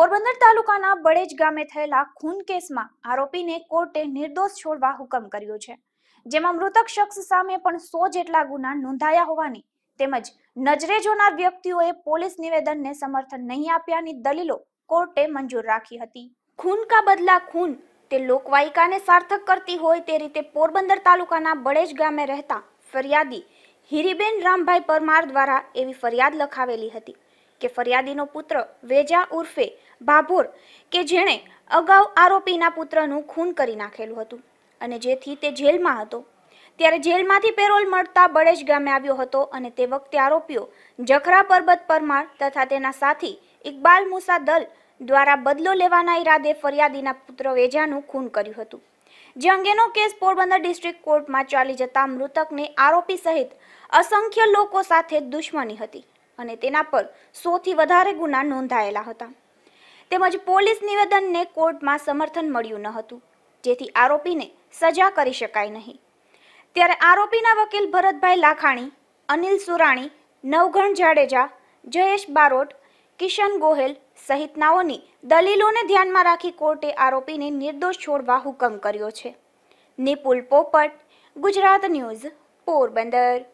પોરબંદર તાલુકાના બળેજ ગામે થયેલા ખૂન કેસમાં આરોપીને કોર્ટે નિર્દોષ છોડવા હુકમ કર્યો છે જેમાં મૃતક શખ્સ સામે પણ સો જેટલા ગુના નોંધાયા હોવાની તેમજ નજરે જોનાર વ્યક્તિઓએ પોલીસ નિવેદનને સમર્થન નહીં આપ્યાની દલીલો કોર્ટે મંજૂર રાખી હતી ખૂન કા બદલા ખૂન તે લોકવાયિકાને સાર્થક કરતી હોય તે રીતે પોરબંદર તાલુકાના બળેજ ગામે રહેતા ફરિયાદી હિરીબેન રામભાઈ પરમાર દ્વારા એવી ફરિયાદ લખાવેલી હતી કે ફરિયાદીનો પુત્ર વેજા ઉર્ફે ભાભોર કે જેણે અગાઉ આરોપીના પુત્રનું ખૂન કરી નાખેલું હતું અને જેથી તે જેલમાં હતો ત્યારે જેલમાંથી પેરોલ મળતા બળેશ ગામે આવ્યો હતો અને તે વખતે આરોપીઓ જખરા પર્બત પરમાર તથા તેના સાથી ઇકબાલ મુસા દલ દ્વારા બદલો લેવાના ઈરાદે ફરિયાદીના પુત્ર વેજાનું ખૂન કર્યું હતું જે અંગેનો કેસ પોરબંદર ડિસ્ટ્રિક્ટ કોર્ટમાં ચાલી જતા મૃતકને આરોપી સહિત અસંખ્ય લોકો સાથે દુશ્મની હતી અને તેના પર સોથી વધારે ગુના નોંધાયેલા હતા તેમજ પોલીસ નિવેદનને કોર્ટમાં સમર્થન મળ્યું ન હતું જેથી આરોપીને સજા કરી શકાય નહીં ત્યારે આરોપીના વકીલ ભરતભાઈ લાખાણી અનિલ સુરાણી નવઘણ જાડેજા જયેશ બારોટ કિશન ગોહેલ સહિતનાઓની દલીલોને ધ્યાનમાં રાખી કોર્ટે આરોપીને નિર્દોષ છોડવા હુકમ કર્યો છે નિપુલ પોપટ ગુજરાત ન્યૂઝ પોરબંદર